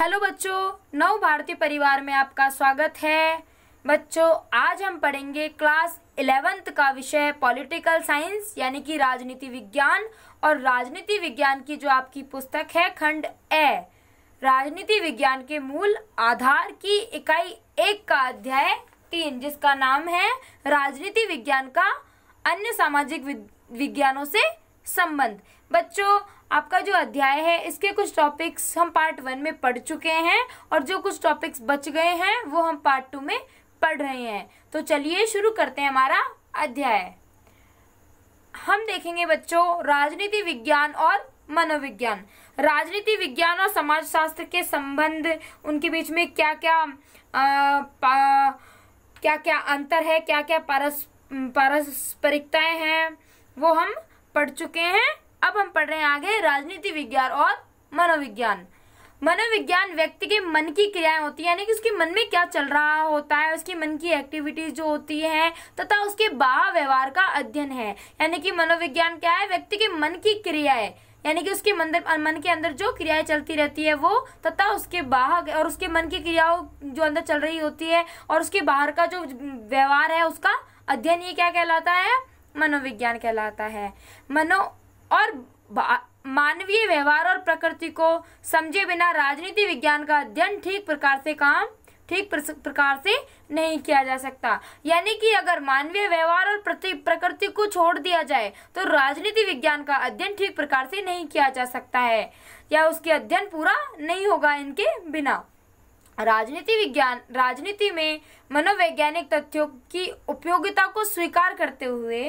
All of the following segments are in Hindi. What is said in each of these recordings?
हेलो बच्चों नव भारतीय परिवार में आपका स्वागत है बच्चों आज हम पढ़ेंगे क्लास इलेवेंथ का विषय पॉलिटिकल साइंस यानी कि राजनीति विज्ञान और राजनीति विज्ञान की जो आपकी पुस्तक है खंड ए राजनीति विज्ञान के मूल आधार की इकाई एक का अध्याय तीन जिसका नाम है राजनीति विज्ञान का अन्य सामाजिक विज्ञानों से संबंध बच्चों आपका जो अध्याय है इसके कुछ टॉपिक्स हम पार्ट वन में पढ़ चुके हैं और जो कुछ टॉपिक्स बच गए हैं वो हम पार्ट टू में पढ़ रहे हैं तो चलिए शुरू करते हैं हमारा अध्याय हम देखेंगे बच्चों राजनीति विज्ञान और मनोविज्ञान राजनीति विज्ञान और समाजशास्त्र के संबंध उनके बीच में क्या क्या आ, क्या क्या अंतर है क्या क्या परस पारस्परिकताएं हैं वो हम पढ़ चुके हैं अब हम पढ़ रहे हैं आगे राजनीति विज्ञान और मनोविज्ञान मनोविज्ञान व्यक्ति के मन की क्रियाएं होती है यानी कि उसके मन में क्या चल रहा होता है उसकी मन की एक्टिविटीज जो होती है तथा उसके बाह व्यवहार का अध्ययन है यानी कि मनोविज्ञान क्या है व्यक्ति के मन की क्रियाएं यानी कि उसके मंदिर मन के अंदर जो क्रियाएं चलती रहती है वो तथा उसके बाहर और उसके मन की क्रियाओं जो अंदर चल रही होती है और उसके बाहर का जो व्यवहार है उसका अध्ययन ये क्या कहलाता है मनोविज्ञान कहलाता है मनो और मानवीय व्यवहार और प्रकृति को समझे बिना राजनीति विज्ञान का अध्ययन ठीक प्रकार से काम ठीक प्रकार से नहीं किया जा सकता यानी कि अगर मानवीय व्यवहार और प्रकृति को छोड़ दिया जाए तो राजनीति विज्ञान का अध्ययन ठीक प्रकार से नहीं किया जा सकता है या उसके अध्ययन पूरा नहीं होगा इनके बिना राजनीति विज्ञान राजनीति में मनोवैज्ञानिक तथ्यों की उपयोगिता को स्वीकार करते हुए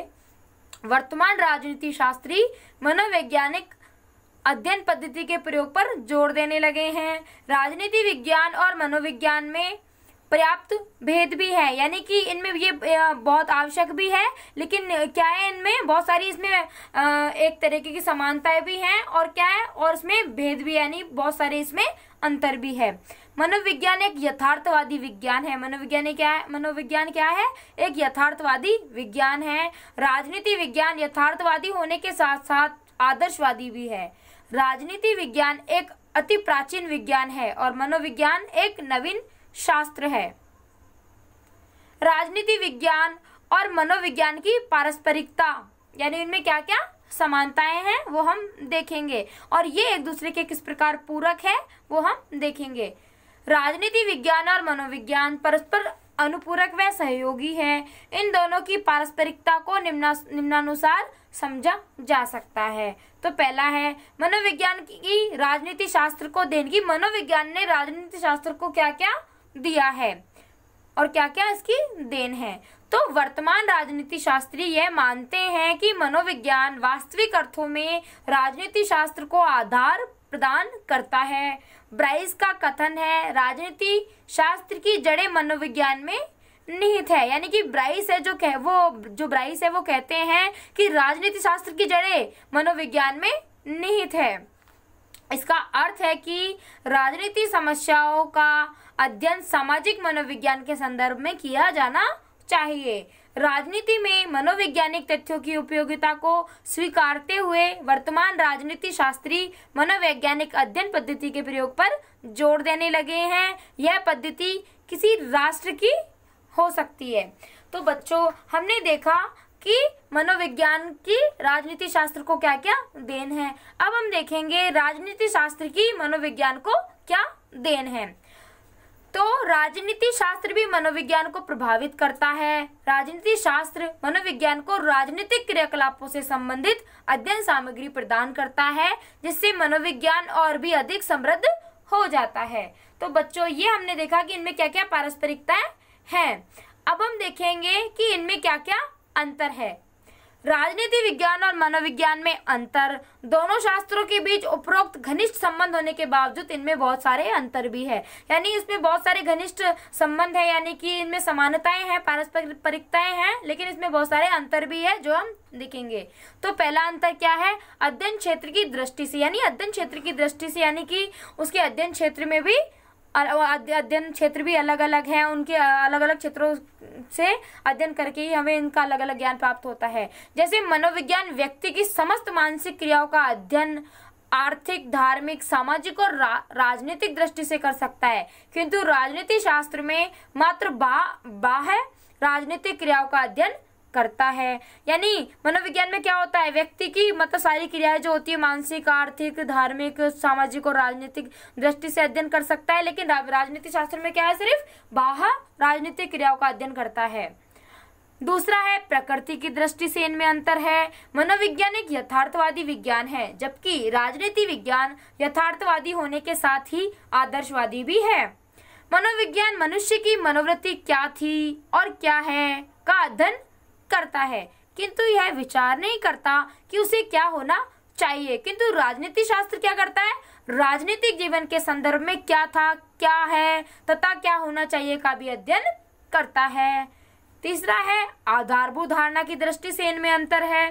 वर्तमान राजनीति शास्त्री मनोवैज्ञानिक अध्ययन पद्धति के प्रयोग पर जोर देने लगे हैं राजनीति विज्ञान और मनोविज्ञान में पर्याप्त भेद भी है यानी कि इनमें ये बहुत आवश्यक भी है लेकिन क्या है इनमें बहुत सारी इसमें एक तरीके की समानताएं भी हैं और क्या है और इसमें भेद भी यानी बहुत सारे इसमें अंतर भी है मनोविज्ञान एक यथार्थवादी विज्ञान है मनोविज्ञान क्या है मनोविज्ञान क्या है एक यथार्थवादी विज्ञान है राजनीति विज्ञान यथार्थवादी होने के साथ साथ आदर्शवादी भी है राजनीति विज्ञान एक अति प्राचीन विज्ञान है और मनोविज्ञान एक नवीन शास्त्र है राजनीति विज्ञान और मनोविज्ञान की पारस्परिकता यानी इनमें क्या क्या समानताएं हैं वो हम देखेंगे और ये एक दूसरे के किस प्रकार पूरक है वो हम देखेंगे राजनीति विज्ञान और मनोविज्ञान परस्पर अनुपूरक व सहयोगी है इन दोनों की पारस्परिकता को निम्ना निम्नानुसार समझा जा सकता है तो पहला है मनोविज्ञान की राजनीति शास्त्र को देन की मनोविज्ञान ने राजनीति शास्त्र को क्या क्या दिया है और क्या क्या इसकी देन है तो वर्तमान राजनीति शास्त्री यह मानते हैं कि मनोविज्ञान वास्तविक अर्थों में राजनीति शास्त्र को आधार प्रदान करता है ब्राइस का कथन है राजनीति शास्त्र की जड़ें मनोविज्ञान में निहित है यानी कि ब्राइस है जो कह वो जो ब्राइस है वो कहते हैं कि राजनीति शास्त्र की जड़ें मनोविज्ञान में निहित है इसका अर्थ है कि राजनीति समस्याओं का अध्ययन सामाजिक मनोविज्ञान के संदर्भ में किया जाना चाहिए राजनीति में मनोवैज्ञानिक तथ्यों की उपयोगिता को स्वीकारते हुए वर्तमान राजनीति शास्त्री मनोवैज्ञानिक अध्ययन पद्धति के प्रयोग पर जोर देने लगे हैं यह पद्धति किसी राष्ट्र की हो सकती है तो बच्चों हमने देखा कि मनोविज्ञान की राजनीति शास्त्र को क्या क्या देन है अब हम देखेंगे राजनीति शास्त्र की मनोविज्ञान को क्या देन है तो राजनीति शास्त्र भी मनोविज्ञान को प्रभावित करता है राजनीति शास्त्र मनोविज्ञान को राजनीतिक क्रियाकलापों से संबंधित अध्ययन सामग्री प्रदान करता है जिससे मनोविज्ञान और भी अधिक समृद्ध हो जाता है तो बच्चों ये हमने देखा कि इनमें क्या क्या पारस्परिकताएं हैं अब हम देखेंगे कि इनमें क्या क्या अंतर है राजनीति विज्ञान और मनोविज्ञान में अंतर दोनों शास्त्रों के बीच उपरोक्त घनिष्ठ संबंध होने के बावजूद इनमें बहुत सारे अंतर भी है यानी इसमें बहुत सारे घनिष्ठ संबंध है यानी कि इनमें समानताएं हैं पारस्परिकताएं हैं लेकिन इसमें बहुत सारे अंतर भी है जो हम देखेंगे तो पहला अंतर क्या है अध्ययन क्षेत्र की दृष्टि से यानी अध्ययन क्षेत्र की दृष्टि से यानी कि उसके अध्ययन क्षेत्र में भी अध्ययन क्षेत्र भी अलग अलग हैं उनके अलग अलग क्षेत्रों से अध्ययन करके ही हमें इनका अलग अलग ज्ञान प्राप्त होता है जैसे मनोविज्ञान व्यक्ति की समस्त मानसिक क्रियाओं का अध्ययन आर्थिक धार्मिक सामाजिक और रा, राजनीतिक दृष्टि से कर सकता है किंतु राजनीति शास्त्र में मात्र बा बा है राजनीतिक क्रियाओं का अध्ययन करता है यानी मनोविज्ञान में क्या होता है व्यक्ति की मतलब सारी क्रियाएं जो होती है मानसिक आर्थिक धार्मिक सामाजिक और राजनीतिक दृष्टि से अध्ययन कर सकता है लेकिन राजनीति शास्त्र में क्या है सिर्फ बाहर राजनीतिक क्रियाओं का अध्ययन करता है दूसरा है प्रकृति की दृष्टि से इनमें अंतर है मनोविज्ञान एक यथार्थवादी विज्ञान है जबकि राजनीति विज्ञान यथार्थवादी होने के साथ ही आदर्शवादी भी है मनोविज्ञान मनुष्य की मनोवृत्ति क्या थी और क्या है का अध्ययन करता है किंतु यह विचार नहीं करता कि उसे क्या होना चाहिए किंतु राजनीति शास्त्र क्या करता है राजनीतिक जीवन के संदर्भ में क्या था क्या है तथा क्या होना चाहिए का भी अध्ययन करता है तीसरा है आधारभूत धारणा की दृष्टि से इनमें अंतर है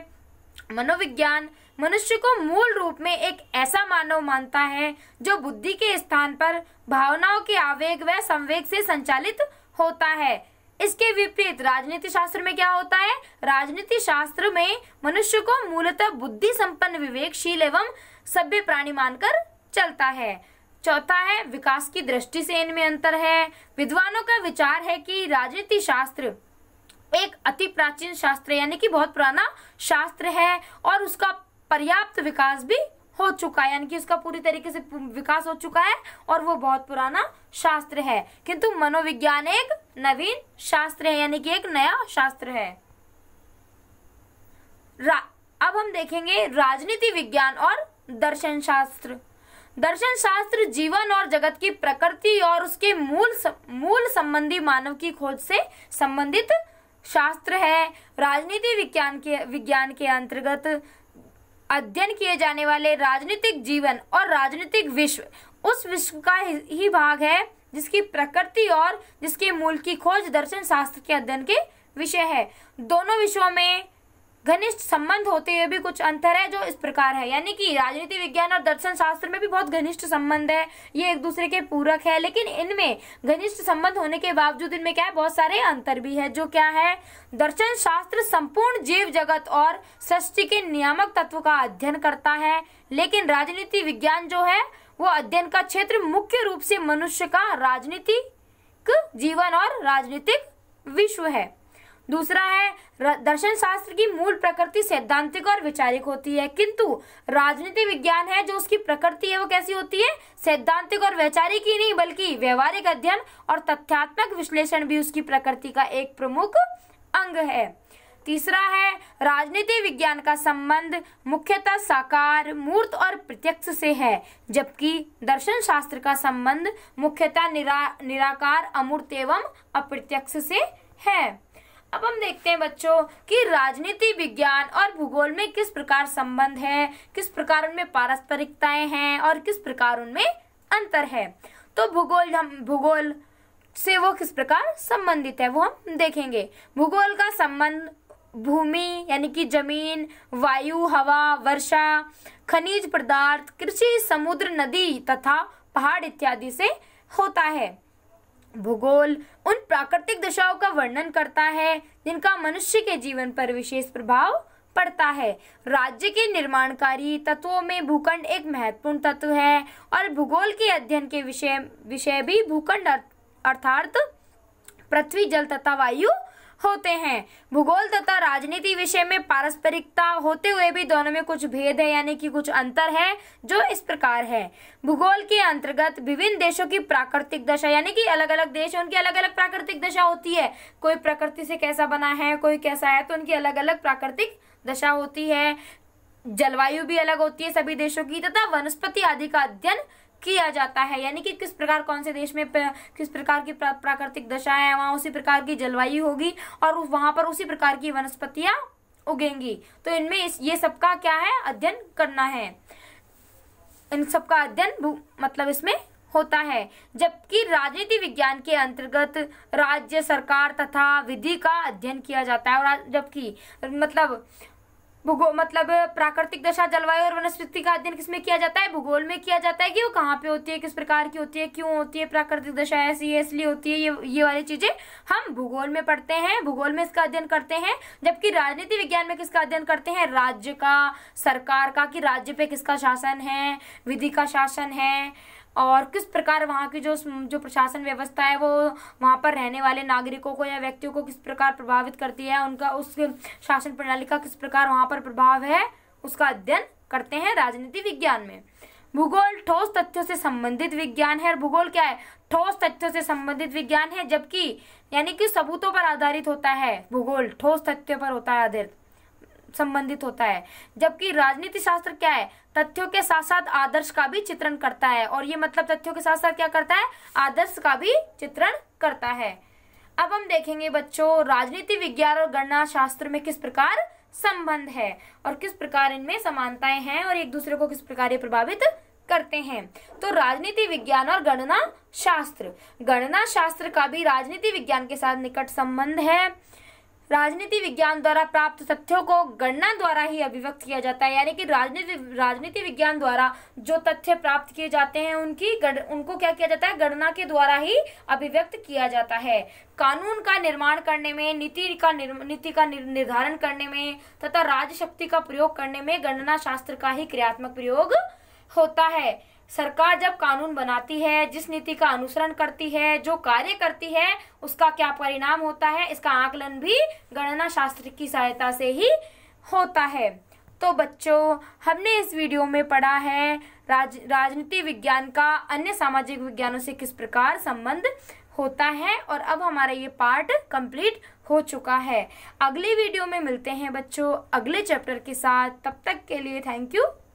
मनोविज्ञान मनुष्य को मूल रूप में एक ऐसा मानव मानता है जो बुद्धि के स्थान पर भावनाओं के आवेग व संवेग से संचालित होता है इसके विपरीत राजनीति शास्त्र में क्या होता है राजनीति शास्त्र में मनुष्य को मूलतः बुद्धि संपन्न विवेकशील एवं सभ्य प्राणी मानकर चलता है चौथा है विकास की दृष्टि से इनमें अंतर है विद्वानों का विचार है कि राजनीति शास्त्र एक अति प्राचीन शास्त्र यानी कि बहुत पुराना शास्त्र है और उसका पर्याप्त विकास भी हो चुका है यानी कि उसका पूरी तरीके से विकास हो चुका है और वो बहुत पुराना शास्त्र है किंतु मनोविज्ञान एक नवीन शास्त्र है यानी कि एक नया शास्त्र है अब हम देखेंगे राजनीति विज्ञान और दर्शन शास्त्र दर्शन शास्त्र जीवन और जगत की प्रकृति और उसके मूल मूल संबंधी मानव की खोज से संबंधित शास्त्र है राजनीति विज्ञान के विज्ञान के अंतर्गत अध्ययन किए जाने वाले राजनीतिक जीवन और राजनीतिक विश्व उस विश्व का ही भाग है जिसकी प्रकृति और जिसके मूल की खोज दर्शन शास्त्र के अध्ययन के विषय है दोनों विषयों में घनिष्ठ संबंध होते हुए भी कुछ अंतर है जो इस प्रकार है यानी कि राजनीति विज्ञान और दर्शन शास्त्र में भी बहुत घनिष्ठ संबंध है ये एक दूसरे के पूरक है लेकिन इनमें घनिष्ठ संबंध होने के बावजूद इनमें क्या है बहुत सारे अंतर भी है जो क्या है दर्शन शास्त्र संपूर्ण जीव जगत और सृष्टि के नियामक तत्व का अध्ययन करता है लेकिन राजनीति विज्ञान जो है वो अध्ययन का क्षेत्र मुख्य रूप से मनुष्य का राजनीतिक जीवन और राजनीतिक विश्व है दूसरा है दर्शन शास्त्र की मूल प्रकृति सैद्धांतिक और वैचारिक होती है किंतु राजनीति विज्ञान है जो उसकी प्रकृति है वो कैसी होती है सैद्धांतिक और वैचारिक ही नहीं बल्कि व्यवहारिक अध्ययन और तथ्यात्मक विश्लेषण भी उसकी प्रकृति का एक प्रमुख अंग है तीसरा है राजनीति विज्ञान का संबंध मुख्यतः साकार मूर्त और प्रत्यक्ष से है जबकि दर्शन शास्त्र का संबंध मुख्यतः निरा निराकार अमूर्त एवं अप्रत्यक्ष से है अब हम देखते हैं बच्चों कि राजनीति विज्ञान और भूगोल में किस प्रकार संबंध है किस प्रकार उनमें पारस्परिकताएं हैं और किस प्रकार उनमें अंतर है तो भूगोल हम भूगोल से वो किस प्रकार संबंधित है वो हम देखेंगे भूगोल का संबंध भूमि यानी कि जमीन वायु हवा वर्षा खनिज पदार्थ कृषि समुद्र नदी तथा पहाड़ इत्यादि से होता है भूगोल उन प्राकृतिक दशाओं का वर्णन करता है जिनका मनुष्य के जीवन पर विशेष प्रभाव पड़ता है राज्य के निर्माणकारी तत्वों में भूखंड एक महत्वपूर्ण तत्व है और भूगोल के अध्ययन के विषय विषय भी भूखंड अर्थात पृथ्वी जल तथा वायु होते हैं भूगोल तथा राजनीति विषय में पारस्परिकता होते हुए भी दोनों में कुछ भेद है यानी कि कुछ अंतर है जो इस प्रकार है भूगोल के अंतर्गत विभिन्न देशों की प्राकृतिक दशा यानी कि अलग अलग देश है उनकी अलग अलग प्राकृतिक दशा होती है कोई प्रकृति से कैसा बना है कोई कैसा है तो उनकी अलग अलग प्राकृतिक दशा होती है जलवायु भी अलग होती है सभी देशों की तथा वनस्पति आदि का अध्ययन किया जाता है यानी कि किस प्रकार कौन से देश में किस प्रकार की प्राकृतिक दशाएं हैं वहाँ उसी प्रकार की जलवायु होगी और वहां पर उसी प्रकार की वनस्पतियां उगेंगी तो इनमें ये सबका क्या है अध्ययन करना है इन सबका अध्ययन मतलब इसमें होता है जबकि राजनीति विज्ञान के अंतर्गत राज्य सरकार तथा विधि का अध्ययन किया जाता है और जबकि मतलब भूगोल मतलब प्राकृतिक दशा जलवायु और वनस्पति का अध्ययन किसमें किया जाता है भूगोल में किया जाता है कि वो कहाँ पे होती है किस प्रकार की होती है क्यों होती है प्राकृतिक दशा ऐसी है इसलिए होती है ये ये वाली चीजें हम भूगोल में पढ़ते हैं भूगोल में इसका अध्ययन करते हैं जबकि राजनीति विज्ञान में किसका अध्ययन करते हैं राज्य का सरकार का कि राज्य पे किसका शासन है विधि का शासन है और किस प्रकार वहाँ की जो जो प्रशासन व्यवस्था है वो वहाँ पर रहने वाले नागरिकों को या व्यक्तियों को किस प्रकार प्रभावित करती है उनका उस शासन प्रणाली का किस प्रकार वहाँ पर प्रभाव है उसका अध्ययन करते हैं राजनीति विज्ञान में भूगोल ठोस तथ्यों से संबंधित विज्ञान है और भूगोल क्या है ठोस तथ्यों से संबंधित विज्ञान है जबकि यानी कि सबूतों पर आधारित होता है भूगोल ठोस तथ्यों पर होता है आधारित संबंधित होता है जबकि राजनीति शास्त्र क्या है तथ्यों के साथ साथ आदर्श का भी चित्रण करता है और ये मतलब तथ्यों के साथ साथ क्या करता है आदर्श का भी चित्रण करता है अब हम देखेंगे बच्चों राजनीति विज्ञान और गणना शास्त्र में किस प्रकार संबंध है और किस प्रकार इनमें समानताएं हैं और एक दूसरे को किस प्रकार ये प्रभावित करते हैं तो राजनीति विज्ञान और गणना शास्त्र गणना शास्त्र का भी राजनीति विज्ञान के साथ निकट संबंध है राजनीति विज्ञान द्वारा प्राप्त तथ्यों को गणना द्वारा ही अभिव्यक्त किया जाता है यानी कि राजनीति राजनीति विज्ञान द्वारा जो तथ्य प्राप्त किए जाते हैं उनकी गण, उनको क्या किया जाता है गणना के द्वारा ही अभिव्यक्त किया जाता है कानून का निर्माण करने में नीति का नीति का निर्धारण करने में तथा राजशक्ति का प्रयोग करने में गणना शास्त्र का ही क्रियात्मक प्रयोग होता है सरकार जब कानून बनाती है जिस नीति का अनुसरण करती है जो कार्य करती है उसका क्या परिणाम होता है इसका आकलन भी गणना शास्त्र की सहायता से ही होता है तो बच्चों हमने इस वीडियो में पढ़ा है राज राजनीति विज्ञान का अन्य सामाजिक विज्ञानों से किस प्रकार संबंध होता है और अब हमारा ये पार्ट कंप्लीट हो चुका है अगली वीडियो में मिलते हैं बच्चों अगले चैप्टर के साथ तब तक के लिए थैंक यू